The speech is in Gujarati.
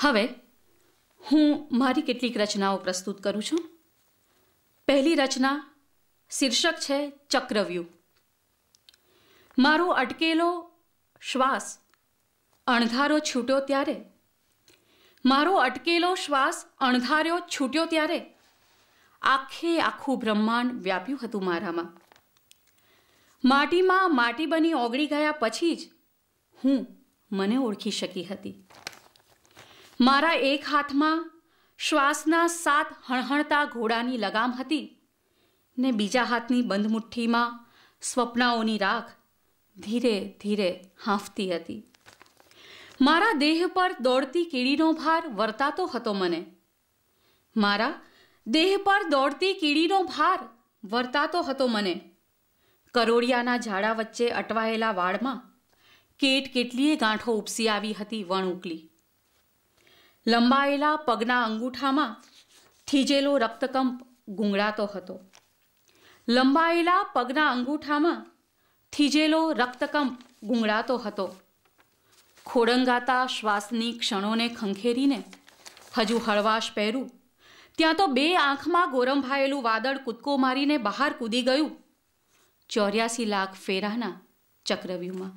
હવે હું મારી કેટલીક રચનાઓ પ્રસ્તુત કરું છું પહેલી રચના શીર્ષક છે ચક્રવ્યુ મારો અટકેલો શ્વાસ અણધારો છૂટ્યો ત્યારે મારો અટકેલો શ્વાસ અણધાર્યો છૂટ્યો ત્યારે આખે આખું બ્રહ્માંડ વ્યાપ્યું હતું મારામાં માટીમાં માટી બની ઓગળી ગયા પછી જ હું મને ઓળખી શકી હતી મારા એક હાથમાં શ્વાસના સાત હણહણતા ઘોડાની લગામ હતી ને બીજા હાથની બંધ મુઠ્ઠીમાં સ્વપ્નાઓની રાખ ધીરે ધીરે હાંફતી હતી મારા દેહ પર દોડતી કીડીનો ભાર વર્તાતો હતો મને મારા દેહ પર દોડતી કીડીનો ભાર વર્તાતો હતો મને કરોળિયાના ઝાડા વચ્ચે અટવાયેલા વાળમાં કેટ કેટલીય ગાંઠો ઉપસી આવી હતી વણ ઉકલી લંબાયેલા પગના અંગૂઠામાં થીજેલો રક્તકંપ ગુંગળાતો હતો લંબાયેલા પગના અંગૂઠામાં થીજેલો રક્તકંપ ગુંગળાતો હતો ખોડંગાતા શ્વાસની ક્ષણોને ખંખેરીને હજુ હળવાશ પહેરું ત્યાં તો બે આંખમાં ગોરંભાયેલું વાદળ કૂદકો મારીને બહાર કૂદી ગયું ચોર્યાસી લાખ ફેરાના ચક્રવ્યૂહમાં